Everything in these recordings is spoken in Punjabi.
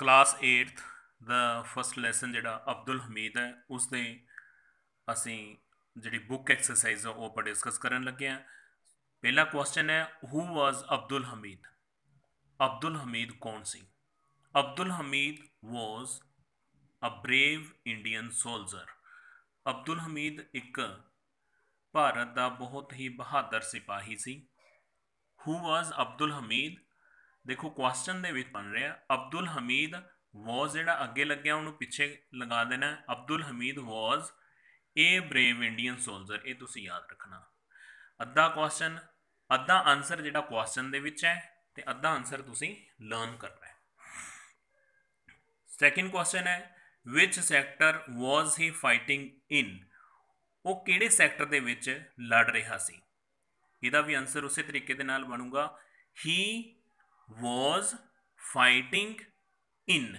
ਕਲਾਸ 8th ਦਾ ਫਸਟ ਲੈਸਨ ਜਿਹੜਾ ਅਬਦੁਲ ਹਮੀਦ ਹੈ ਉਸ ਦੇ ਅਸੀਂ ਜਿਹੜੀ ਬੁੱਕ ਐਕਸਰਸਾਈਜ਼ ਆ ਉਹ ਆਪਾਂ ਡਿਸਕਸ ਕਰਨ ਲੱਗੇ ਆ ਪਹਿਲਾ ਕੁਐਸਚਨ ਹੈ ਹੂ ਵਾਸ ਅਬਦੁਲ ਹਮੀਦ ਅਬਦੁਲ ਹਮੀਦ ਕੌਣ ਸੀ Abdul Hamid was a brave Indian soldier Abdul Hamid ਇੱਕ ਭਾਰਤ ਦਾ ਬਹੁਤ ਹੀ ਬਹਾਦਰ ਸਿਪਾਹੀ ਸੀ ਹੂ ਵਾਸ ਅਬਦੁਲ ਹਮੀਦ ਦੇਖੋ ਕੁਐਸਚਨ ਦੇ ਵਿੱਚ ਬਣ ਰਿਹਾ ਅਬਦੁਲ ਹਮੀਦ ਵਾਸ ਜਿਹੜਾ ਅੱਗੇ ਲੱਗਿਆ ਉਹਨੂੰ ਪਿੱਛੇ ਲਗਾ ਦੇਣਾ Abdul Hamid was a brave Indian soldier ਇਹ ਤੁਸੀਂ ਯਾਦ ਰੱਖਣਾ ਅੱਧਾ ਕੁਐਸਚਨ ਅੱਧਾ ਆਨਸਰ ਜਿਹੜਾ ਕੁਐਸਚਨ ਦੇ ਵਿੱਚ ਹੈ ਤੇ ਅੱਧਾ ਆਨਸਰ ਤੁਸੀਂ ਲਰਨ ਕਰਨਾ ਹੈ ਸੈਕਿੰਡ ਕੁਐਸਚਨ ਹੈ ਵਿਚ ਸੈਕਟਰ ਵਾਸ ਹੀ ਫਾਈਟਿੰਗ ਇਨ ਉਹ ਕਿਹੜੇ ਸੈਕਟਰ ਦੇ ਵਿੱਚ ਲੜ ਰਿਹਾ ਸੀ ਇਹਦਾ ਵੀ ਆਨਸਰ ਉਸੇ ਤਰੀਕੇ ਦੇ ਨਾਲ ਬਣੂਗਾ ਹੀ ਵਾਸ ਫਾਈਟਿੰਗ ਇਨ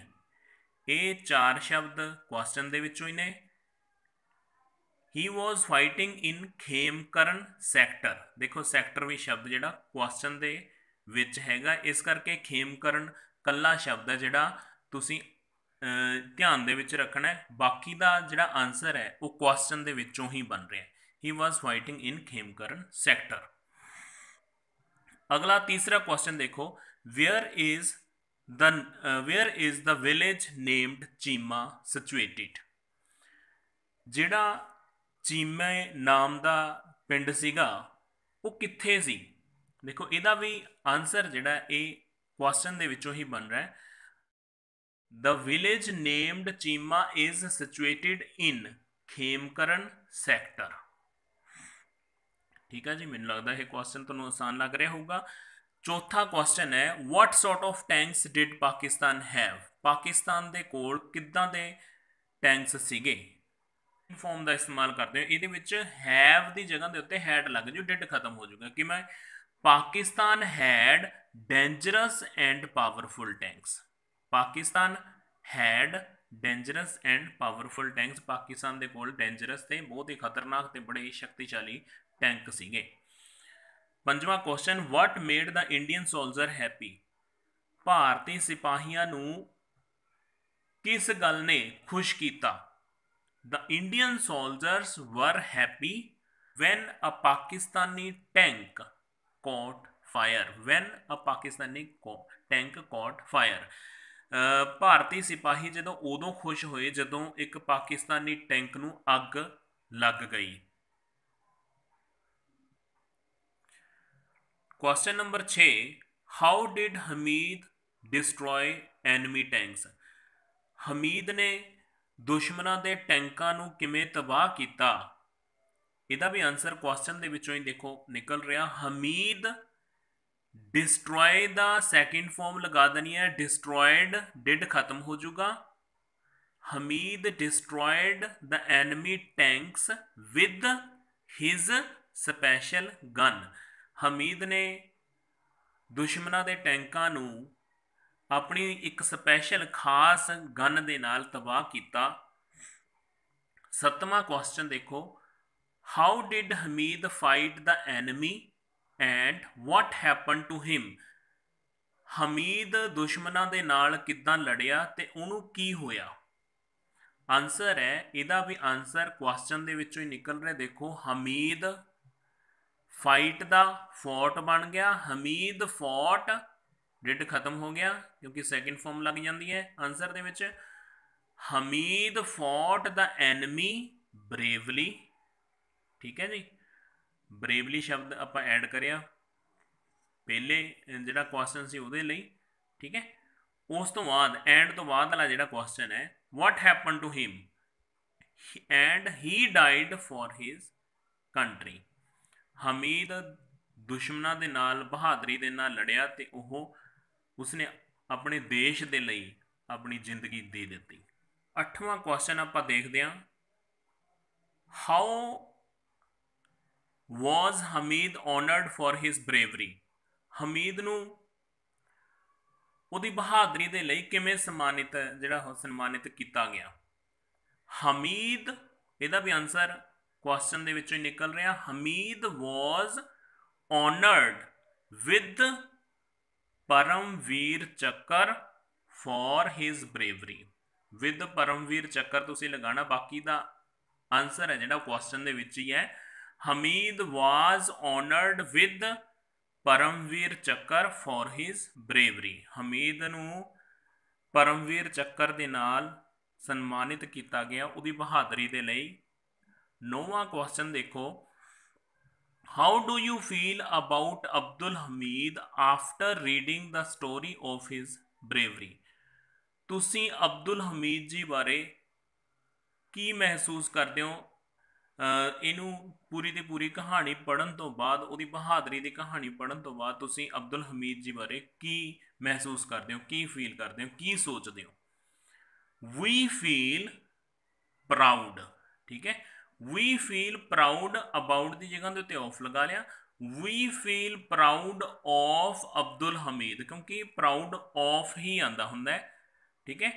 ਇਹ ਚਾਰ ਸ਼ਬਦ ਕੁਐਸਚਨ ਦੇ ਵਿੱਚੋਂ ਹੀ ਨੇ he was fighting in Khemkaran sector ਦੇਖੋ ਸੈਕਟਰ ਵੀ ਸ਼ਬਦ ਜਿਹੜਾ ਕੁਐਸਚਨ ਦੇ ਵਿੱਚ ਹੈਗਾ ਇਸ ਕਰਕੇ ਖੇਮਕਰਨ ਕੱਲਾ ਸ਼ਬਦ ਹੈ ਜਿਹੜਾ ਤੁਸੀਂ ਧਿਆਨ ਦੇ ਵਿੱਚ ਰੱਖਣਾ ਹੈ ਬਾਕੀ ਦਾ ਜਿਹੜਾ ਆਨਸਰ ਹੈ ਉਹ ਕੁਐਸਚਨ ਦੇ ਵਿੱਚੋਂ ਹੀ ਬਣ ਰਿਹਾ ਹੈ he was fighting in Khemkaran sector ਅਗਲਾ ਤੀਸਰਾ ਕੁਐਸਚਨ ਦੇਖੋ where is the uh, where is the village named chima situated ਜਿਹੜਾ ਚੀਮੇ ਨਾਮ ਦਾ ਪਿੰਡ ਸੀਗਾ ਉਹ ਕਿੱਥੇ ਸੀ ਦੇਖੋ ਇਹਦਾ ਵੀ ਆਨਸਰ ਜਿਹੜਾ ਇਹ ਕੁਐਸਚਨ ਦੇ ਵਿੱਚੋਂ ਹੀ ਬਣ ਰਿਹਾ ਹੈ the village named Cheema is situated in Khemkaran sector ਠੀਕ ਹੈ ਜੀ ਮੈਨੂੰ ਲੱਗਦਾ ਇਹ ਕੁਐਸਚਨ ਤੁਹਾਨੂੰ ਆਸਾਨ ਲੱਗ ਰਿਹਾ ਹੋਊਗਾ ਚੌਥਾ ਕੁਐਸਚਨ ਹੈ what sort of tanks did Pakistan have Pakistan ਦੇ ਕੋਲ ਕਿੱਦਾਂ ਦੇ ਟੈਂਕਸ ਸੀਗੇ ਫਾਰਮ ਦਾ ਇਸਤੇਮਾਲ ਕਰਦੇ ਹੋ ਇਹਦੇ ਵਿੱਚ ਹੈਵ ਦੀ ਜਗ੍ਹਾ ਦੇ ਉੱਤੇ ਹੈਡ ਲੱਗ ਜੂ ਡਿਡ ਖਤਮ ਹੋ ਜਾਊਗਾ ਕਿ ਮੈਂ Pakistan had dangerous and powerful tanks Pakistan had dangerous and powerful tanks Pakistan ਦੇ ਕੋਲ ਡੇਂਜਰਸ ਤੇ ਬਹੁਤ ਹੀ ਖਤਰਨਾਕ ਤੇ ਬੜੇ ਸ਼ਕਤੀਸ਼ਾਲੀ ਟੈਂਕ ਸੀਗੇ ਪੰਜਵਾਂ question what made the Indian soldier happy ਭਾਰਤੀ ਸਿਪਾਹੀਆਂ ਨੂੰ ਕਿਸ ਗੱਲ ਨੇ ਖੁਸ਼ ਕੀਤਾ the Indian soldiers were happy when a pakistani tank caught fire when a pakistani tank caught fire ਭਾਰਤੀ ਸਿਪਾਹੀ ਜਦੋਂ ਉਦੋਂ ਖੁਸ਼ ਹੋਏ ਜਦੋਂ ਇੱਕ ਪਾਕਿਸਤਾਨੀ ਟੈਂਕ ਨੂੰ ਅੱਗ ਲੱਗ ਗਈ question number 6 how did Hamid destroy enemy tanks Hamid ਨੇ ਦੁਸ਼ਮਣਾਂ ਦੇ ਟੈਂਕਾਂ ਨੂੰ ਕਿਵੇਂ ਤਬਾਹ ਕੀਤਾ ਇਹਦਾ ਵੀ ਆਨਸਰ ਕੁਐਸਚਨ ਦੇ ਵਿੱਚੋਂ ਹੀ ਦੇਖੋ ਨਿਕਲ ਰਿਹਾ Hamid destroy the second form ਲਗਾ ਦਨੀ ਹੈ ਡਿਸਟਰੋਇਡ ਡਿਡ ਖਤਮ ਹੋ ਜਾਊਗਾ Hamid destroyed the enemy tanks with his special gun Hamid ਨੇ ਦੁਸ਼ਮਣਾਂ ਦੇ ਟੈਂਕਾਂ ਨੂੰ ਆਪਣੀ ਇੱਕ ਸਪੈਸ਼ਲ ਖਾਸ ਗਨ ਦੇ ਨਾਲ ਤਬਾਹ ਕੀਤਾ ਸੱਤਵਾਂ ਕੁਐਸਚਨ ਦੇਖੋ how did Hamid fight the enemy and what happen to him Hamid ਦੁਸ਼ਮਣਾਂ ਦੇ ਨਾਲ ਕਿੱਦਾਂ ਲੜਿਆ ਤੇ ਉਹਨੂੰ ਕੀ ਹੋਇਆ ਆਨਸਰ ਹੈ ਇਹਦਾ ਵੀ ਆਨਸਰ ਕੁਐਸਚਨ ਦੇ ਵਿੱਚੋਂ ਹੀ ਨਿਕਲ ਰਿਹਾ ਦੇਖੋ ਹਮੀਦ ਫਾਈਟ ਦਾ ਫੌਟ ਬਣ ਗਿਆ ਹਮੀਦ ਫੌਟ ਡਿਡ ਖਤਮ ਹੋ ਗਿਆ ਕਿਉਂਕਿ ਸੈਕਿੰਡ ਫਾਰਮ ਲੱਗ ਜਾਂਦੀ ਹੈ ਆਨਸਰ ਦੇ ਵਿੱਚ ਹਮੀਦ ਫੌਟ ਦਾ ਐਨਮੀ ਬਰੇਵਲੀ ਠੀਕ ਹੈ ਜੀ ਬਰੇਵਲੀ ਸ਼ਬਦ ਆਪਾਂ ਐਡ ਕਰਿਆ ਪਹਿਲੇ ਜਿਹੜਾ ਕੁਐਸਚਨ ਸੀ ਉਹਦੇ ਲਈ ਠੀਕ ਹੈ ਉਸ ਤੋਂ ਬਾਅਦ ਐਂਡ ਤੋਂ ਬਾਅਦ ਵਾਲਾ ਜਿਹੜਾ ਕੁਐਸਚਨ ਹੈ what happen to him and he died for his country Hamid ਦੁਸ਼ਮਣਾਂ ਦੇ ਨਾਲ ਬਹਾਦਰੀ ਦੇ ਨਾਲ ਲੜਿਆ ਤੇ ਉਹ ਉਸਨੇ ਆਪਣੇ ਦੇਸ਼ ਦੇ ਲਈ ਆਪਣੀ ਜ਼ਿੰਦਗੀ ਦੇ ਦਿੱਤੀ ਅੱਠਵਾਂ ਕੁਐਸਚਨ ਆਪਾਂ ਦੇਖਦੇ ਹਾਂ how was Hamid honoured for his bravery Hamid ਨੂੰ ਉਹਦੀ ਬਹਾਦਰੀ ਦੇ ਲਈ ਕਿਵੇਂ ਸਨਮਾਨਿਤ ਜਿਹੜਾ ਸਨਮਾਨਿਤ ਕੀਤਾ ਗਿਆ ਹਮੀਦ ਇਹਦਾ ਵੀ ਆਨਸਰ ਕੁਐਸਚਨ ਦੇ ਵਿੱਚੋਂ ਨਿਕਲ ਰਿਹਾ Hamid was honoured with Paramvir Chakra for his bravery with Paramvir Chakra ਤੁਸੀਂ ਲਗਾਣਾ ਬਾਕੀ ਦਾ ਆਨਸਰ ਹੈ ਜਿਹੜਾ ਕੁਐਸਚਨ ਦੇ ਵਿੱਚ ਹੀ ਹੈ Hamid was honoured with Paramvir Chakra for his bravery Hamid ਨੂੰ ਪਰਮਵੀਰ ਚੱਕਰ ਦੇ ਨਾਲ ਸਨਮਾਨਿਤ ਕੀਤਾ ਗਿਆ ਉਹਦੀ ਬਹਾਦਰੀ ਦੇ ਲਈ ਨੌਵਾਂ ਕੁਐਸਚਨ ਦੇਖੋ how do you feel about Abdul Hamid after reading the story of his bravery ਤੁਸੀਂ ਅਬਦੁਲ ਹਮੀਦ ਜੀ ਬਾਰੇ ਕੀ ਮਹਿਸੂਸ ਕਰਦੇ ਹੋ ਇਹਨੂੰ ਪੂਰੀ ਦੀ ਪੂਰੀ ਕਹਾਣੀ ਪੜਨ ਤੋਂ ਬਾਅਦ ਉਹਦੀ ਬਹਾਦਰੀ ਦੀ ਕਹਾਣੀ ਪੜਨ ਤੋਂ ਬਾਅਦ ਤੁਸੀਂ ਅਬਦੁਲ ਹਮੀਦ ਜੀ ਬਾਰੇ ਕੀ ਮਹਿਸੂਸ ਕਰਦੇ ਹੋ ਕੀ ਫੀਲ ਕਰਦੇ ਹੋ ਕੀ ਸੋਚਦੇ ਹੋ ਵੀ ਫੀਲ ਪ੍ਰਾਊਡ ਠੀਕ ਹੈ ਵੀ ਫੀਲ ਪ੍ਰਾਊਡ ਅਬਾਊਟ ਦੀ ਜਗ੍ਹਾ ਦੇ ਉੱਤੇ ਆਫ ਲਗਾ ਲਿਆ we feel proud of Abdul Hamid ਕਿਉਂਕਿ ਪ੍ਰਾਊਡ ਆਫ ਹੀ ਆਂਦਾ ਹੁੰਦਾ ਹੈ ਠੀਕ ਹੈ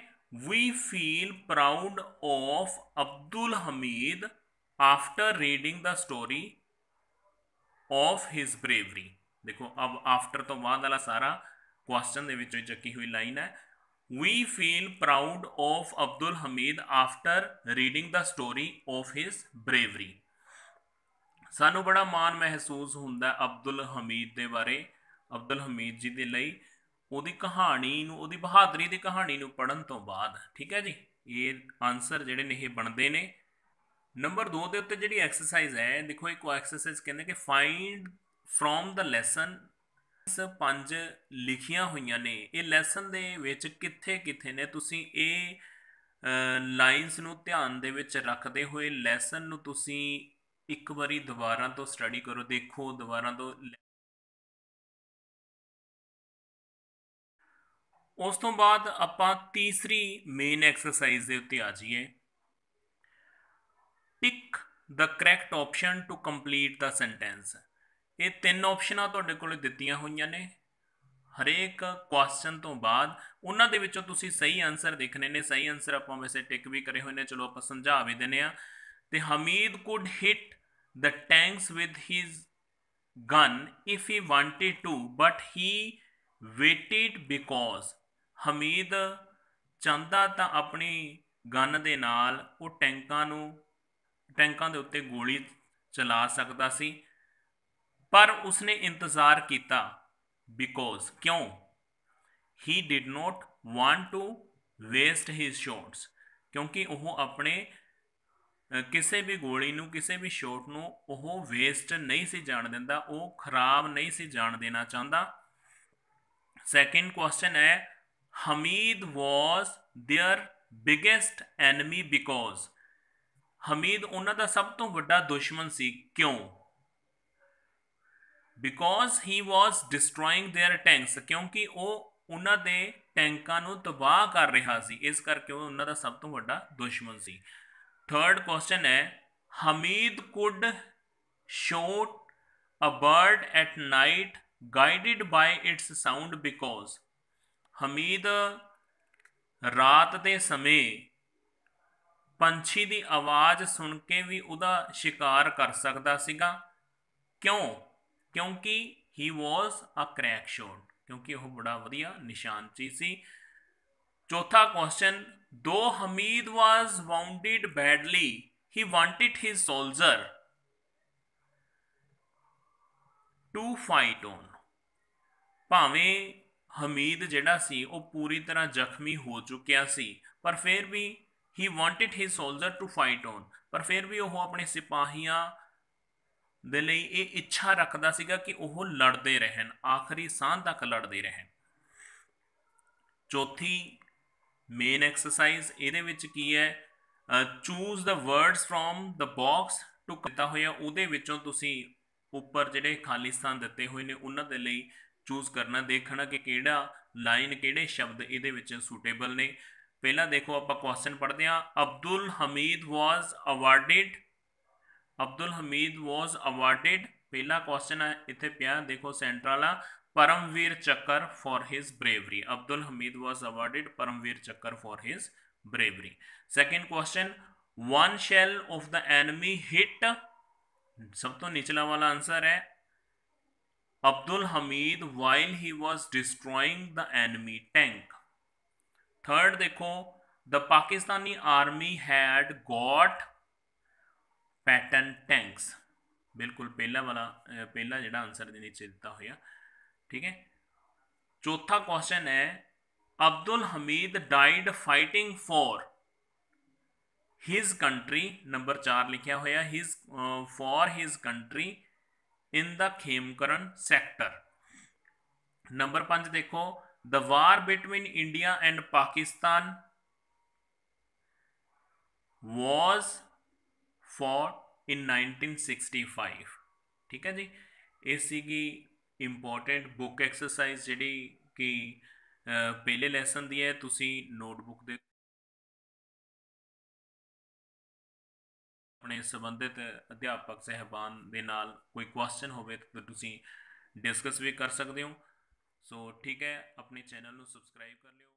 we feel proud of Abdul Hamid after reading the story of his bravery ਦੇਖੋ ਅਬ ਆਫਟਰ ਤੋਂ ਬਾਅਦ ਵਾਲਾ ਸਾਰਾ ਕੁਐਸਚਨ ਦੇ ਵਿੱਚੋਂ ਚੱਕੀ ਹੋਈ ਲਾਈਨ ਹੈ We feel proud of Abdul Hamid after reading the story of his bravery. ਸਾਨੂੰ ਬੜਾ ਮਾਣ ਮਹਿਸੂਸ ਹੁੰਦਾ ਹੈ ਅਬਦੁਲ ਹਮੀਦ ਦੇ ਬਾਰੇ ਅਬਦੁਲ ਹਮੀਦ ਜੀ ਦੇ ਲਈ ਉਹਦੀ ਕਹਾਣੀ ਨੂੰ ਉਹਦੀ ਬਹਾਦਰੀ ਦੀ ਕਹਾਣੀ ਨੂੰ ਪੜਨ ਤੋਂ ਬਾਅਦ ਠੀਕ ਹੈ ਜੀ ਇਹ ਆਨਸਰ ਜਿਹੜੇ ਨੇ ਇਹ ਬਣਦੇ ਨੇ ਨੰਬਰ 2 ਦੇ ਉੱਤੇ ਜਿਹੜੀ ਐਕਸਰਸਾਈਜ਼ ਹੈ ਦੇਖੋ ਇੱਕ ਐਕਸਰਸਾਈਜ਼ ਕਹਿੰਦੇ ਕਿ ਫਾਈਂਡ ਫਰੋਮ ਦਾ ਲੈਸਨ ਪੰਜ ਲਿਖੀਆਂ ਹੋਈਆਂ ਨੇ ਇਹ ਲੈਸਨ ਦੇ ਵਿੱਚ ਕਿੱਥੇ-ਕਿੱਥੇ ਨੇ ਤੁਸੀਂ ਇਹ ਲਾਈਨਸ ਨੂੰ ਧਿਆਨ ਦੇ ਵਿੱਚ ਰੱਖਦੇ ਹੋਏ ਲੈਸਨ ਨੂੰ ਤੁਸੀਂ ਇੱਕ ਵਾਰੀ ਦੁਬਾਰਾ ਤੋਂ ਸਟੱਡੀ ਕਰੋ ਦੇਖੋ ਦੁਬਾਰਾ ਤੋਂ ਉਸ ਤੋਂ ਬਾਅਦ ਆਪਾਂ ਤੀਸਰੀ ਮੇਨ ਐਕਸਰਸਾਈਜ਼ ਦੇ ਉੱਤੇ ਆ ਜਾਈਏ tick the correct option to complete the sentence ਇਹ ਤਿੰਨ ਆਪਸ਼ਨਾਂ ਤੁਹਾਡੇ ਕੋਲ ਦਿੱਤੀਆਂ ਹੋਈਆਂ ਨੇ ਹਰੇਕ ਕੁਐਸਚਨ ਤੋਂ ਬਾਅਦ ਉਹਨਾਂ ਦੇ ਵਿੱਚੋਂ ਤੁਸੀਂ ਸਹੀ ਆਨਸਰ ਦੇਖਣੇ ਨੇ ਸਹੀ ਆਨਸਰ ਆਪਾਂ ਵੈਸੇ ਟਿਕ ਵੀ ਕਰੇ ਹੋਏ ਨੇ ਚਲੋ ਆਪਾਂ ਸਮਝਾ ਵੀ ਦਿੰਨੇ ਆ ਤੇ Hamid could hit the tanks with his gun if he wanted to but he waited because Hamid ਚਾਹਦਾ ਤਾਂ ਆਪਣੀ ਗਨ ਦੇ ਨਾਲ ਉਹ ਟੈਂਕਾਂ ਨੂੰ ਟੈਂਕਾਂ ਦੇ ਉੱਤੇ ਗੋਲੀ ਚਲਾ ਸਕਦਾ ਸੀ ਪਰ ਉਸਨੇ ਇੰਤਜ਼ਾਰ ਕੀਤਾ ਬਿਕੋਜ਼ ਕਿਉਂ he did not want to waste his shots ਕਿਉਂਕਿ ਉਹ ਆਪਣੇ ਕਿਸੇ ਵੀ ਗੋਲੀ ਨੂੰ ਕਿਸੇ ਵੀ ਸ਼ਾਟ ਨੂੰ ਉਹ ਵੇਸਟ ਨਹੀਂ ਸੀ ਜਾਣ ਦਿੰਦਾ ਉਹ ਖਰਾਬ ਨਹੀਂ ਸੀ ਜਾਣ ਦੇਣਾ ਚਾਹੁੰਦਾ ਸੈਕਿੰਡ ਕੁਐਸਚਨ ਹੈ Hamid was their biggest enemy because Hamid ਉਹਨਾਂ ਦਾ ਸਭ ਤੋਂ ਵੱਡਾ ਦੁਸ਼ਮਣ ਸੀ ਕਿਉਂ because he was destroying their tanks ਕਿਉਂਕਿ ਉਹ ਉਹਨਾਂ ਦੇ ਟੈਂਕਾਂ ਨੂੰ ਤਬਾਹ ਕਰ ਰਿਹਾ ਸੀ ਇਸ ਕਰਕੇ ਉਹ ਉਹਨਾਂ ਦਾ ਸਭ ਤੋਂ ਵੱਡਾ ਦੁਸ਼ਮਣ ਸੀ ਥਰਡ ਕੁਐਸਚਨ ਹੈ Hamid could shoot a bird at night guided by its sound because Hamid ਰਾਤ ਦੇ ਸਮੇਂ ਪੰਛੀ ਦੀ ਆਵਾਜ਼ ਸੁਣ ਕੇ ਵੀ ਉਹਦਾ ਸ਼ਿਕਾਰ ਕਰ ਸਕਦਾ ਸੀਗਾ ਕਿਉਂ ਕਿਉਂਕਿ ਹੀ ਵਾਸ ਅ ਕ੍ਰੈਕ ਸ਼ਾਟ ਕਿਉਂਕਿ ਉਹ ਬੜਾ ਵਧੀਆ ਨਿਸ਼ਾਨਚੀ ਸੀ ਚੌਥਾ ਕੁਐਸਚਨ ਦੋ Hamid was wounded badly he wanted his soldier to fight on ਭਾਵੇਂ ਹਮੀਦ ਜਿਹੜਾ ਸੀ ਉਹ ਪੂਰੀ ਤਰ੍ਹਾਂ ਜ਼ਖਮੀ ਹੋ ਚੁੱਕਿਆ ਸੀ ਪਰ ਫਿਰ ਵੀ he wanted his soldier to fight on ਪਰ ਫਿਰ ਵੀ ਉਹ ਆਪਣੇ ਸਿਪਾਹੀਆਂ ਦੇ ਲਈ ਇਹ ਇੱਛਾ ਰੱਖਦਾ ਸੀਗਾ ਕਿ ਉਹ ਲੜਦੇ ਰਹਿਣ ਆਖਰੀ ਸਾਹ ਤੱਕ ਲੜਦੇ ਰਹਿਣ ਚੌਥੀ ਮੇਨ ਐਕਸਰਸਾਈਜ਼ ਇਹਦੇ ਵਿੱਚ ਕੀ ਹੈ choose the words from the box to ਕਿਤਾ ਹੋਇਆ ਉਹਦੇ ਵਿੱਚੋਂ ਤੁਸੀਂ ਉੱਪਰ ਜਿਹੜੇ ਖਾਲੀ ਸਥਾਨ ਦਿੱਤੇ ਹੋਏ ਨੇ ਉਹਨਾਂ ਦੇ ਲਈ ਚੂਜ਼ ਕਰਨਾ ਦੇਖਣਾ ਕਿ ਕਿਹੜਾ ਲਾਈਨ ਕਿਹੜੇ ਸ਼ਬਦ ਇਹਦੇ ਵਿੱਚ ਸੂਟੇਬਲ ਨੇ ਪਹਿਲਾਂ ਦੇਖੋ ਆਪਾਂ ਕੁਐਸਚਨ ਪੜ੍ਹਦੇ ਹਾਂ Abdul Hamid was awarded Abdul Hamid was awarded पहला क्वेश्चन इतने पिया देखो सेंट्रल आ Paramvir Chakra for his bravery Abdul Hamid was awarded Paramvir Chakra for his bravery second question one shell of the enemy hit सब तो निचला वाला आंसर है Abdul Hamid while he was destroying the enemy tank third देखो the Pakistani army had got Patton tanks ਬਿਲਕੁਲ ਪਹਿਲਾ ਵਾਲਾ ਪਹਿਲਾ ਜਿਹੜਾ ਆਨਸਰ ਦੇ ਨੀਚੇ ਦਿੱਤਾ ਹੋਇਆ ਠੀਕ ਹੈ ਚੌਥਾ ਕੁਐਸਚਨ ਹੈ Abdul Hamid died fighting for his country number 4 ਲਿਖਿਆ ਹੋਇਆ his for his country in the Khemkaran sector number 5 ਦੇਖੋ the war between India and Pakistan was fought in 1965 ਠੀਕ ਹੈ ਜੀ ਇਹ ਸੀਗੀ ਇੰਪੋਰਟੈਂਟ ਬੁੱਕ ਐਕਸਰਸਾਈਜ਼ ਜਿਹੜੀ ਕਿ ਪਹਿਲੇ ਲੈਸਨ ਦੀ ਹੈ ਤੁਸੀਂ ਨੋਟਬੁੱਕ ਦੇ ਆਪਣੇ ਸੰਬੰਧਿਤ ਅਧਿਆਪਕ ਸਹਿਬਾਨ ਦੇ ਨਾਲ ਕੋਈ ਕੁਐਸਚਨ ਹੋਵੇ ਤਾਂ ਤੁਸੀਂ ਡਿਸਕਸ ਵੀ ਕਰ ਸਕਦੇ ਹੋ ਸੋ ਠੀਕ ਹੈ ਆਪਣੇ ਚੈਨਲ ਨੂੰ ਸਬਸਕ੍ਰਾਈਬ ਕਰ ਲਿਓ